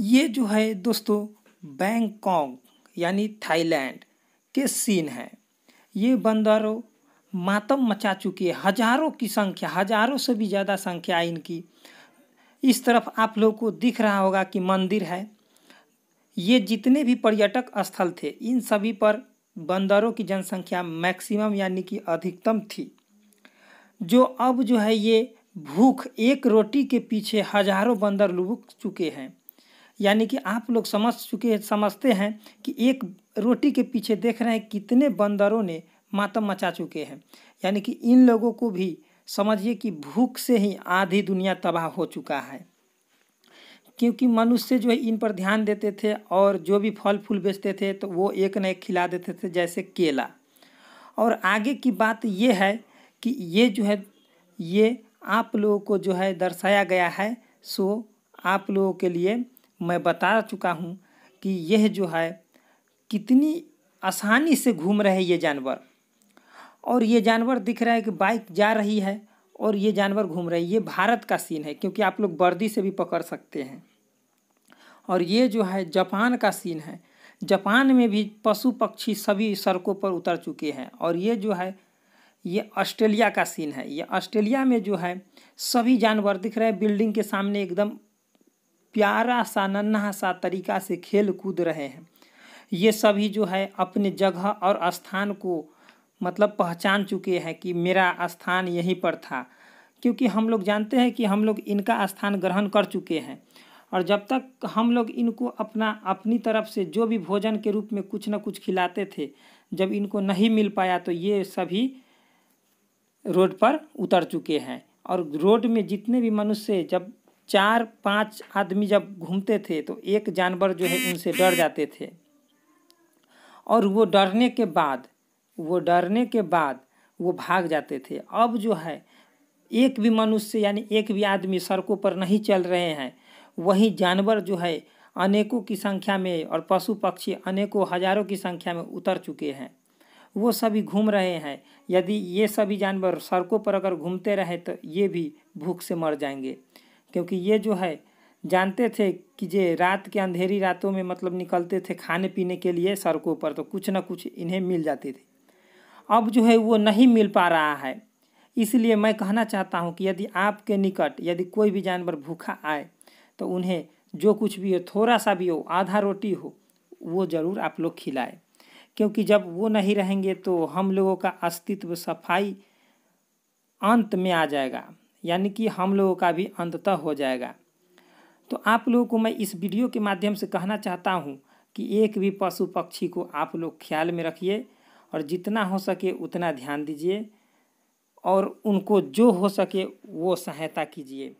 ये जो है दोस्तों बैंकॉक यानी थाईलैंड के सीन है ये बंदरों मातम मचा चुकी है हजारों की संख्या हजारों से भी ज़्यादा संख्या इनकी इस तरफ आप लोग को दिख रहा होगा कि मंदिर है ये जितने भी पर्यटक स्थल थे इन सभी पर बंदरों की जनसंख्या मैक्सिमम यानी कि अधिकतम थी जो अब जो है ये भूख एक रोटी के पीछे हजारों बंदर लुभ चुके हैं यानी कि आप लोग समझ चुके समझते हैं कि एक रोटी के पीछे देख रहे हैं कितने बंदरों ने मातम मचा चुके हैं यानी कि इन लोगों को भी समझिए कि भूख से ही आधी दुनिया तबाह हो चुका है क्योंकि मनुष्य जो है इन पर ध्यान देते थे और जो भी फल फूल बेचते थे तो वो एक न एक खिला देते थे जैसे केला और आगे की बात ये है कि ये जो है ये आप लोगों को जो है दर्शाया गया है सो आप लोगों के लिए मैं बता चुका हूँ कि यह जो है कितनी आसानी से घूम रहे ये जानवर और ये जानवर दिख रहा है कि बाइक जा रही है और ये जानवर घूम रही है ये भारत का सीन है क्योंकि आप लोग वर्दी से भी पकड़ सकते हैं और ये जो है जापान का सीन है जापान में भी पशु पक्षी सभी सड़कों पर उतर चुके हैं और ये जो है ये ऑस्ट्रेलिया का सीन है ये ऑस्ट्रेलिया में जो है सभी जानवर दिख रहे हैं बिल्डिंग के सामने एकदम प्यारा सा नन्हा सा तरीका से खेल कूद रहे हैं ये सभी जो है अपने जगह और स्थान को मतलब पहचान चुके हैं कि मेरा स्थान यहीं पर था क्योंकि हम लोग जानते हैं कि हम लोग इनका स्थान ग्रहण कर चुके हैं और जब तक हम लोग इनको अपना अपनी तरफ से जो भी भोजन के रूप में कुछ ना कुछ खिलाते थे जब इनको नहीं मिल पाया तो ये सभी रोड पर उतर चुके हैं और रोड में जितने भी मनुष्य जब चार पांच आदमी जब घूमते थे तो एक जानवर जो है उनसे डर जाते थे और वो डरने के बाद वो डरने के बाद वो भाग जाते थे अब जो है एक भी मनुष्य यानी एक भी आदमी सड़कों पर नहीं चल रहे हैं वही जानवर जो है अनेकों की संख्या में और पशु पक्षी अनेकों हजारों की संख्या में उतर चुके हैं वो सभी घूम रहे हैं यदि ये सभी जानवर सड़कों पर अगर घूमते रहे तो ये भी भूख से मर जाएंगे क्योंकि ये जो है जानते थे कि जे रात के अंधेरी रातों में मतलब निकलते थे खाने पीने के लिए सड़कों पर तो कुछ ना कुछ इन्हें मिल जाती थी अब जो है वो नहीं मिल पा रहा है इसलिए मैं कहना चाहता हूँ कि यदि आपके निकट यदि कोई भी जानवर भूखा आए तो उन्हें जो कुछ भी हो थोड़ा सा भी हो आधा रोटी हो वो ज़रूर आप लोग खिलाए क्योंकि जब वो नहीं रहेंगे तो हम लोगों का अस्तित्व सफाई अंत में आ जाएगा यानी कि हम लोगों का भी अंततः हो जाएगा तो आप लोगों को मैं इस वीडियो के माध्यम से कहना चाहता हूँ कि एक भी पशु पक्षी को आप लोग ख्याल में रखिए और जितना हो सके उतना ध्यान दीजिए और उनको जो हो सके वो सहायता कीजिए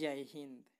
जय हिंद